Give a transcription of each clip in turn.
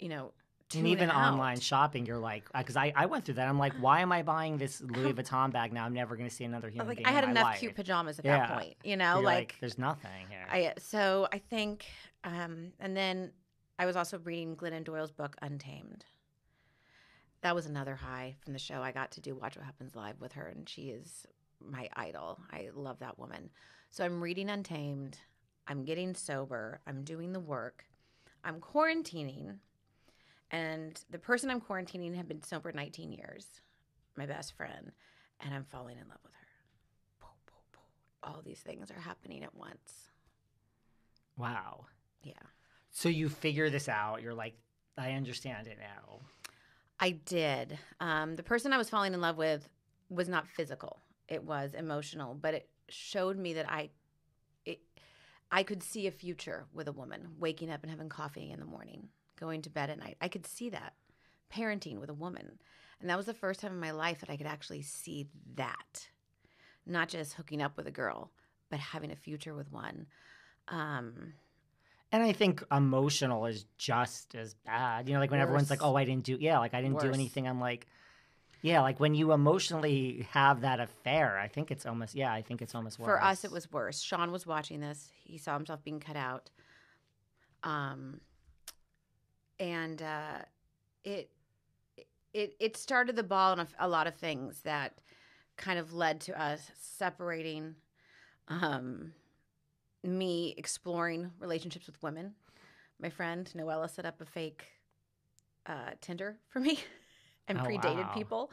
you know, and even out. online shopping, you're like, because uh, I, I went through that. I'm like, why am I buying this Louis Vuitton bag now? I'm never going to see another human. Like, I had enough life. cute pajamas at yeah. that point, you know. Like, like, there's nothing here. I so I think, um, and then I was also reading Glennon Doyle's book Untamed. That was another high from the show. I got to do Watch What Happens Live with her, and she is my idol. I love that woman. So I'm reading Untamed. I'm getting sober. I'm doing the work. I'm quarantining and the person I'm quarantining had been sober 19 years, my best friend, and I'm falling in love with her. All these things are happening at once. Wow. Yeah. So you figure this out. You're like, I understand it now. I did. Um, the person I was falling in love with was not physical. It was emotional, but it showed me that I, it, I could see a future with a woman waking up and having coffee in the morning going to bed at night. I could see that parenting with a woman. And that was the first time in my life that I could actually see that. Not just hooking up with a girl, but having a future with one. Um, and I think emotional is just as bad. You know, like when worse. everyone's like, oh, I didn't do, yeah, like I didn't worse. do anything. I'm like, yeah, like when you emotionally have that affair, I think it's almost, yeah, I think it's almost worse. For us, it was worse. Sean was watching this. He saw himself being cut out. Um, and uh, it it it started the ball on a, a, lot of things that kind of led to us separating um, me exploring relationships with women my friend noella set up a fake uh, tinder for me and oh, predated wow. people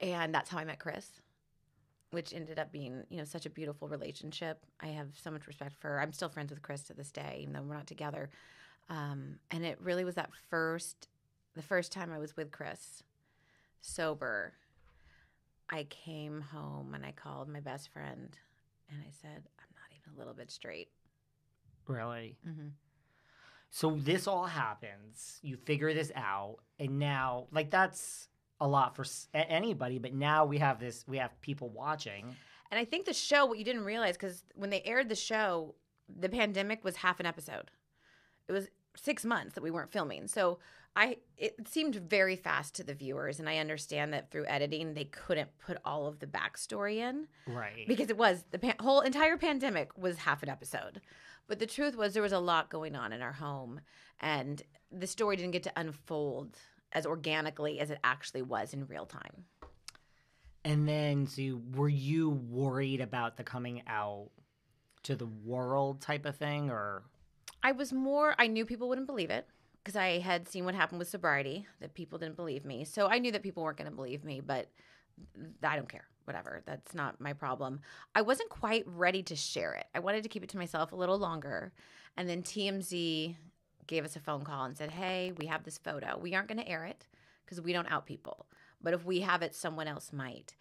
and that's how i met chris which ended up being you know such a beautiful relationship i have so much respect for her i'm still friends with chris to this day even though we're not together um, and it really was that first, the first time I was with Chris, sober. I came home and I called my best friend and I said, I'm not even a little bit straight. Really? Mm-hmm. So this all happens. You figure this out. And now, like, that's a lot for s- anybody, but now we have this, we have people watching. And I think the show, what you didn't realize, because when they aired the show, the pandemic was half an episode. It was six months that we weren't filming. So I it seemed very fast to the viewers, and I understand that through editing they couldn't put all of the backstory in, right? Because it was the whole entire pandemic was half an episode, but the truth was there was a lot going on in our home, and the story didn't get to unfold as organically as it actually was in real time. And then, so you, were you worried about the coming out to the world type of thing, or I was more, I knew people wouldn't believe it because I had seen what happened with sobriety, that people didn't believe me. So I knew that people weren't going to believe me, but I don't care. Whatever. That's not my problem. I wasn't quite ready to share it. I wanted to keep it to myself a little longer. And then TMZ gave us a phone call and said, Hey, we have this photo. We aren't going to air it because we don't out people. But if we have it, someone else might.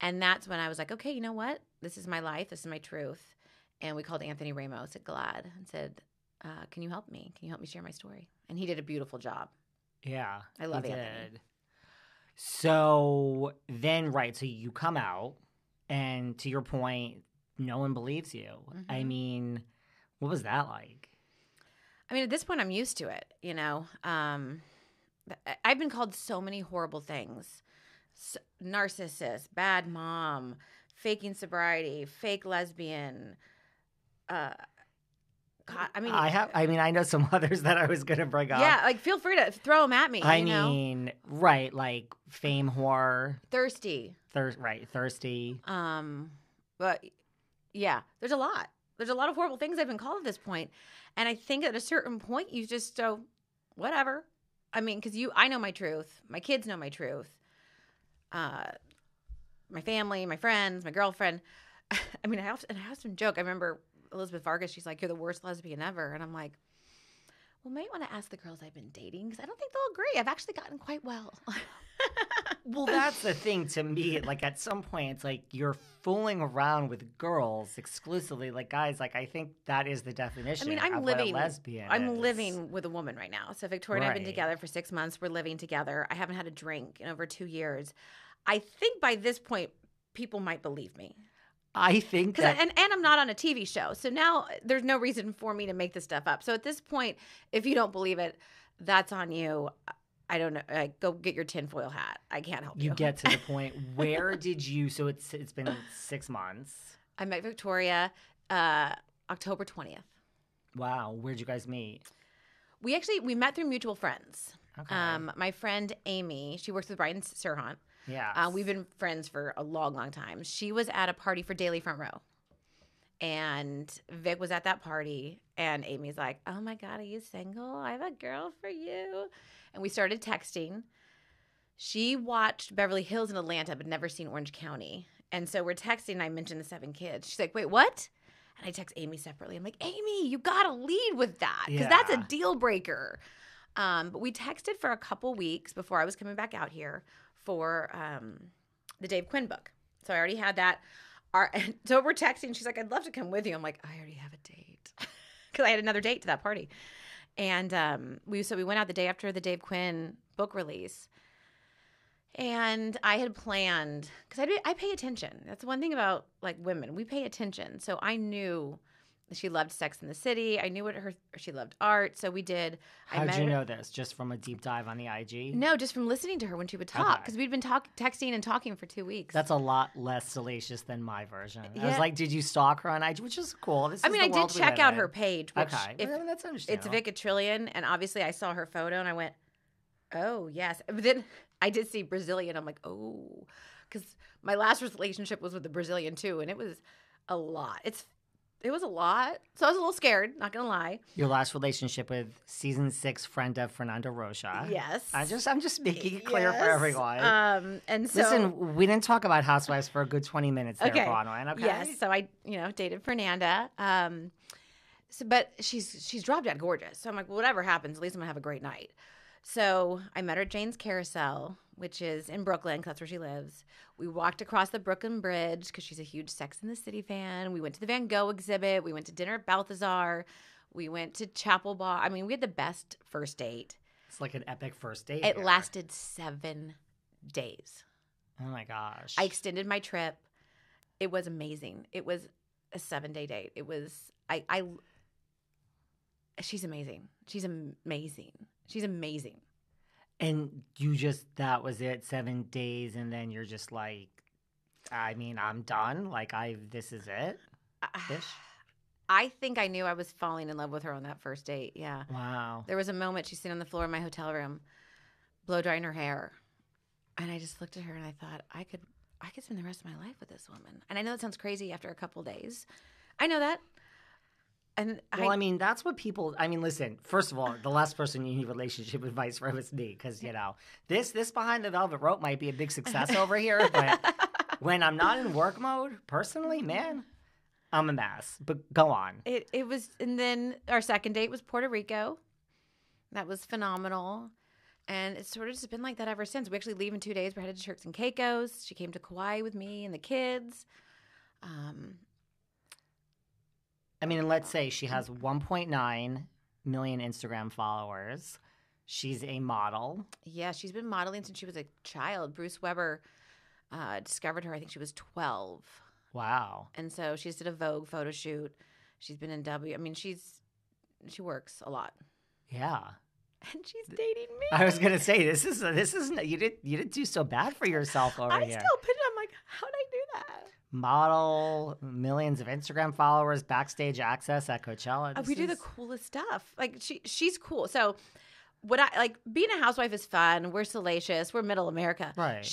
And that's when I was like, Okay, you know what? This is my life. This is my truth. And we called Anthony Ramos at GLAD and said, uh, can you help me? Can you help me share my story? And he did a beautiful job. Yeah. I love it. So then, right, so you come out, and to your point, no one believes you. Mm-hmm. I mean, what was that like? I mean, at this point, I'm used to it, you know. Um, I've been called so many horrible things S- narcissist, bad mom, faking sobriety, fake lesbian. Uh, God, I mean, I have. I mean, I know some others that I was gonna bring up. Yeah, like feel free to throw them at me. I mean, know? right? Like fame whore, thirsty, thirst, right? Thirsty. Um, but yeah, there's a lot. There's a lot of horrible things I've been called at this point, and I think at a certain point you just so whatever. I mean, because you, I know my truth. My kids know my truth. Uh, my family, my friends, my girlfriend. I mean, I often, I often joke. I remember Elizabeth Vargas, she's like, "You're the worst lesbian ever," and I'm like, "Well, maybe want to ask the girls I've been dating because I don't think they'll agree. I've actually gotten quite well." well, that's the thing to me. Like at some point, it's like you're fooling around with girls exclusively. Like guys, like I think that is the definition. I mean, I'm living lesbian. I'm is. living with a woman right now. So Victoria right. and I've been together for six months. We're living together. I haven't had a drink in over two years. I think by this point, people might believe me. I think that, and and I'm not on a TV show, so now uh, there's no reason for me to make this stuff up. So at this point, if you don't believe it, that's on you. I don't know. Like, go get your tinfoil hat. I can't help you. You get to the point. Where did you? So it's it's been six months. I met Victoria uh, October twentieth. Wow, where'd you guys meet? We actually we met through mutual friends. Okay. Um, my friend Amy, she works with Brian Sirhant. Yeah. Uh, we've been friends for a long, long time. She was at a party for Daily Front Row. And Vic was at that party, and Amy's like, Oh my God, are you single? I have a girl for you. And we started texting. She watched Beverly Hills in Atlanta, but never seen Orange County. And so we're texting, and I mentioned the seven kids. She's like, Wait, what? And I text Amy separately. I'm like, Amy, you got to lead with that because yeah. that's a deal breaker. Um, but we texted for a couple weeks before I was coming back out here for um, the Dave Quinn book. So I already had that. Our, so we're texting. She's like, I'd love to come with you. I'm like, I already have a date because I had another date to that party. And um, we so we went out the day after the Dave Quinn book release. And I had planned because I, I pay attention. That's one thing about like women. We pay attention. So I knew – she loved Sex in the City. I knew what her she loved art, so we did. How did you know this? Just from a deep dive on the IG? No, just from listening to her when she would talk, because okay. we'd been talk, texting and talking for two weeks. That's a lot less salacious than my version. Yeah. I was like, did you stalk her on IG? Which is cool. This I mean, I did check out in. her page. Which okay, if, that's understandable. It's Vic Trillion, and obviously I saw her photo and I went, oh yes. But then I did see Brazilian. I'm like, oh, because my last relationship was with the Brazilian too, and it was a lot. It's it was a lot. So I was a little scared, not gonna lie. Your last relationship with season six friend of Fernando Rocha. Yes. I just I'm just making it clear yes. for everyone. Um and so Listen, we didn't talk about housewives for a good twenty minutes there, okay. Bronwyn, okay. Yes. So I, you know, dated Fernanda. Um so, but she's she's drop dead gorgeous. So I'm like, whatever happens, at least I'm gonna have a great night. So I met her at Jane's Carousel, which is in Brooklyn, cause that's where she lives. We walked across the Brooklyn Bridge because she's a huge Sex in the City fan. We went to the Van Gogh exhibit. We went to dinner at Balthazar. We went to Chapel Bar. I mean, we had the best first date. It's like an epic first date. It here. lasted seven days. Oh my gosh. I extended my trip. It was amazing. It was a seven day date. It was, I, I, she's amazing. She's amazing. She's amazing. And you just that was it, seven days, and then you're just like, I mean, I'm done. Like I, this is it. Fish. I think I knew I was falling in love with her on that first date. Yeah. Wow. There was a moment she's sitting on the floor in my hotel room, blow drying her hair, and I just looked at her and I thought I could, I could spend the rest of my life with this woman. And I know that sounds crazy after a couple days. I know that. And well, I, I, mean, that's what people. I mean, listen. First of all, the last person you need relationship advice from is me, because you know this this behind the velvet rope might be a big success over here, but when I'm not in work mode, personally, mm-hmm. man, I'm a mess. But go on. It it was, and then our second date was Puerto Rico. That was phenomenal, and it's sort of just been like that ever since. We actually leave in two days. We're headed to Turks and Caicos. She came to Kauai with me and the kids. Um, I mean, and let's say she has 1.9 million Instagram followers. She's a model. Yeah, she's been modeling since she was a child. Bruce Weber uh, discovered her, I think she was 12. Wow. And so she just did a Vogue photo shoot. She's been in W. I mean, she's she works a lot. Yeah. And she's dating me. I was gonna say this is this is not you did you didn't do so bad for yourself over I here. I still put it. I'm like, how did I model, millions of Instagram followers, backstage access at Coachella. Uh, this we do is... the coolest stuff. Like she, she's cool. So what I like being a housewife is fun. We're salacious. We're middle America. Right. She